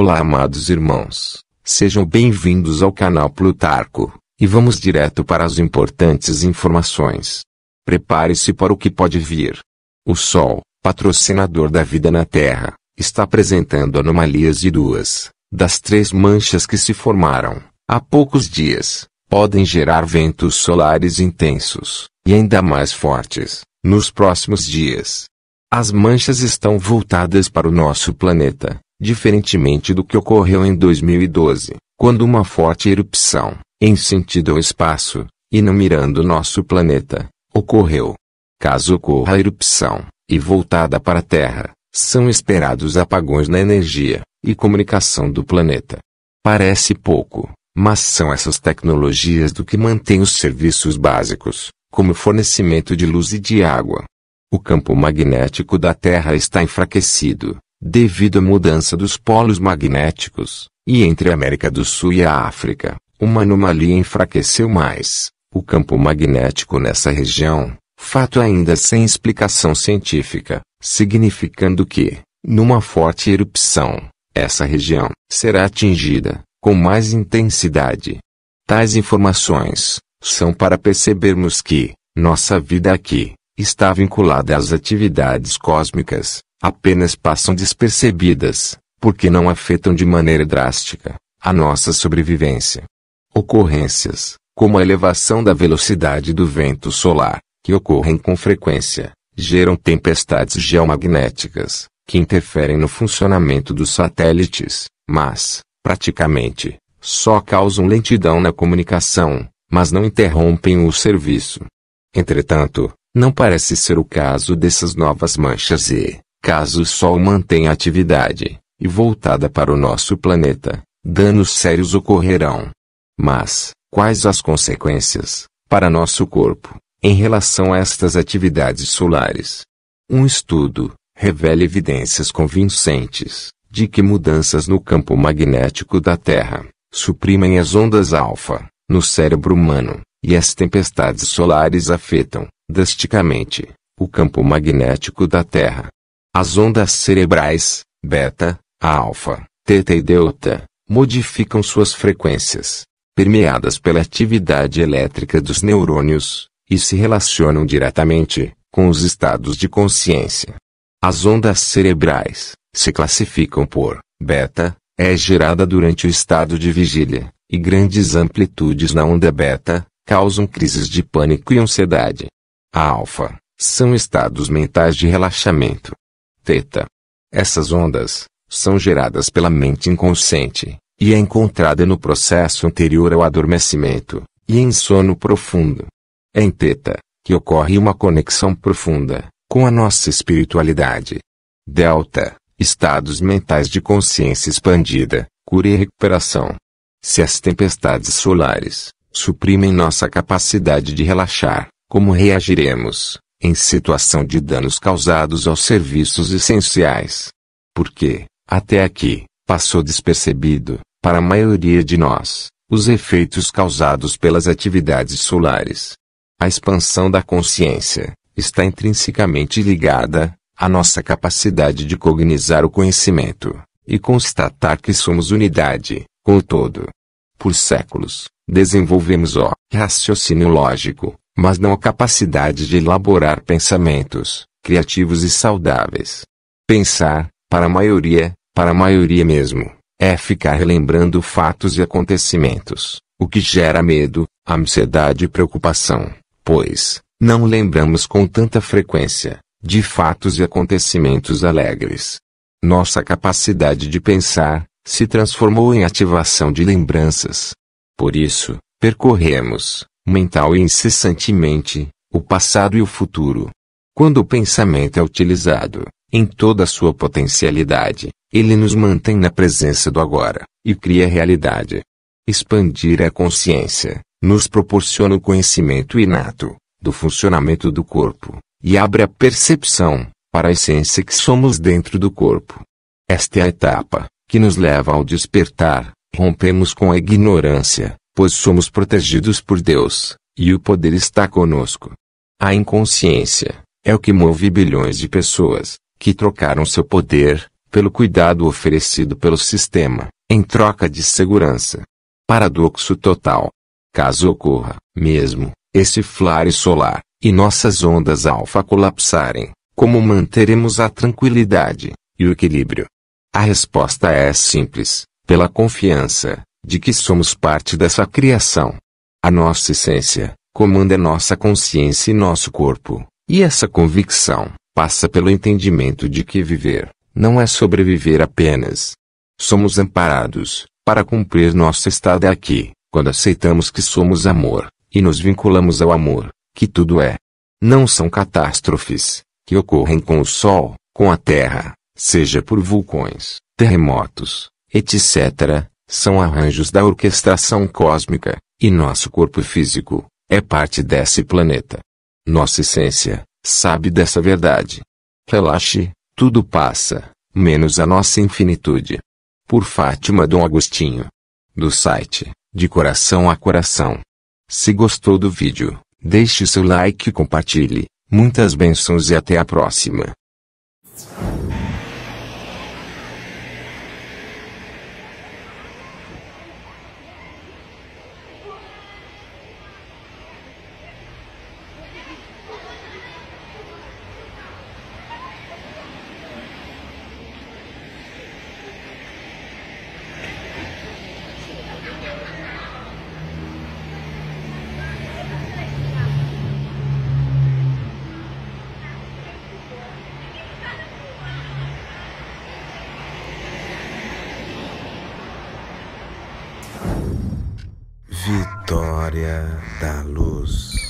Olá, amados irmãos. Sejam bem-vindos ao canal Plutarco, e vamos direto para as importantes informações. Prepare-se para o que pode vir. O Sol, patrocinador da vida na Terra, está apresentando anomalias e duas das três manchas que se formaram há poucos dias podem gerar ventos solares intensos e ainda mais fortes nos próximos dias. As manchas estão voltadas para o nosso planeta diferentemente do que ocorreu em 2012, quando uma forte erupção, em sentido ao espaço, e não mirando nosso planeta, ocorreu. Caso ocorra a erupção, e voltada para a Terra, são esperados apagões na energia e comunicação do planeta. Parece pouco, mas são essas tecnologias do que mantém os serviços básicos, como o fornecimento de luz e de água. O campo magnético da Terra está enfraquecido, devido à mudança dos polos magnéticos, e entre a América do Sul e a África, uma anomalia enfraqueceu mais o campo magnético nessa região, fato ainda sem explicação científica, significando que, numa forte erupção, essa região será atingida com mais intensidade. Tais informações são para percebermos que nossa vida aqui está vinculada às atividades cósmicas apenas passam despercebidas, porque não afetam de maneira drástica a nossa sobrevivência. Ocorrências, como a elevação da velocidade do vento solar, que ocorrem com frequência, geram tempestades geomagnéticas, que interferem no funcionamento dos satélites, mas, praticamente, só causam lentidão na comunicação, mas não interrompem o serviço. Entretanto, não parece ser o caso dessas novas manchas e, Caso o Sol mantenha atividade, e voltada para o nosso planeta, danos sérios ocorrerão. Mas, quais as consequências, para nosso corpo, em relação a estas atividades solares? Um estudo, revela evidências convincentes, de que mudanças no campo magnético da Terra, suprimem as ondas alfa, no cérebro humano, e as tempestades solares afetam, drasticamente, o campo magnético da Terra. As ondas cerebrais, beta, alfa, teta e delta, modificam suas frequências, permeadas pela atividade elétrica dos neurônios, e se relacionam diretamente com os estados de consciência. As ondas cerebrais se classificam por beta, é gerada durante o estado de vigília, e grandes amplitudes na onda beta causam crises de pânico e ansiedade. A alfa são estados mentais de relaxamento, teta. Essas ondas são geradas pela mente inconsciente e é encontrada no processo anterior ao adormecimento e em sono profundo. É em teta que ocorre uma conexão profunda com a nossa espiritualidade. Delta, estados mentais de consciência expandida, cura e recuperação. Se as tempestades solares suprimem nossa capacidade de relaxar, como reagiremos? em situação de danos causados aos serviços essenciais. Porque, até aqui, passou despercebido, para a maioria de nós, os efeitos causados pelas atividades solares. A expansão da consciência está intrinsecamente ligada à nossa capacidade de cognizar o conhecimento e constatar que somos unidade com o todo. Por séculos, desenvolvemos o raciocínio lógico, mas não a capacidade de elaborar pensamentos criativos e saudáveis. Pensar, para a maioria, para a maioria mesmo, é ficar relembrando fatos e acontecimentos, o que gera medo, ansiedade e preocupação, pois não lembramos com tanta frequência de fatos e acontecimentos alegres. Nossa capacidade de pensar se transformou em ativação de lembranças. Por isso, percorremos mental e incessantemente, o passado e o futuro. Quando o pensamento é utilizado, em toda a sua potencialidade, ele nos mantém na presença do agora, e cria realidade. Expandir a consciência, nos proporciona o conhecimento inato, do funcionamento do corpo, e abre a percepção, para a essência que somos dentro do corpo. Esta é a etapa, que nos leva ao despertar, rompemos com a ignorância, pois somos protegidos por Deus, e o poder está conosco. A inconsciência é o que move bilhões de pessoas, que trocaram seu poder, pelo cuidado oferecido pelo sistema, em troca de segurança. Paradoxo total. Caso ocorra, mesmo, esse flare solar, e nossas ondas alfa colapsarem, como manteremos a tranquilidade e o equilíbrio? A resposta é simples: pela confiança, de que somos parte dessa criação. A nossa essência comanda nossa consciência e nosso corpo, e essa convicção passa pelo entendimento de que viver não é sobreviver apenas. Somos amparados para cumprir nossa estada aqui, quando aceitamos que somos amor e nos vinculamos ao amor, que tudo é. Não são catástrofes que ocorrem com o sol, com a terra, seja por vulcões, terremotos, etc são arranjos da orquestração cósmica, e nosso corpo físico é parte desse planeta. Nossa essência sabe dessa verdade. Relaxe, tudo passa, menos a nossa infinitude. Por Fátima Dom Agostinho. Do site De Coração a Coração. Se gostou do vídeo, deixe seu like e compartilhe. Muitas bênçãos e até a próxima. Vitória da Luz.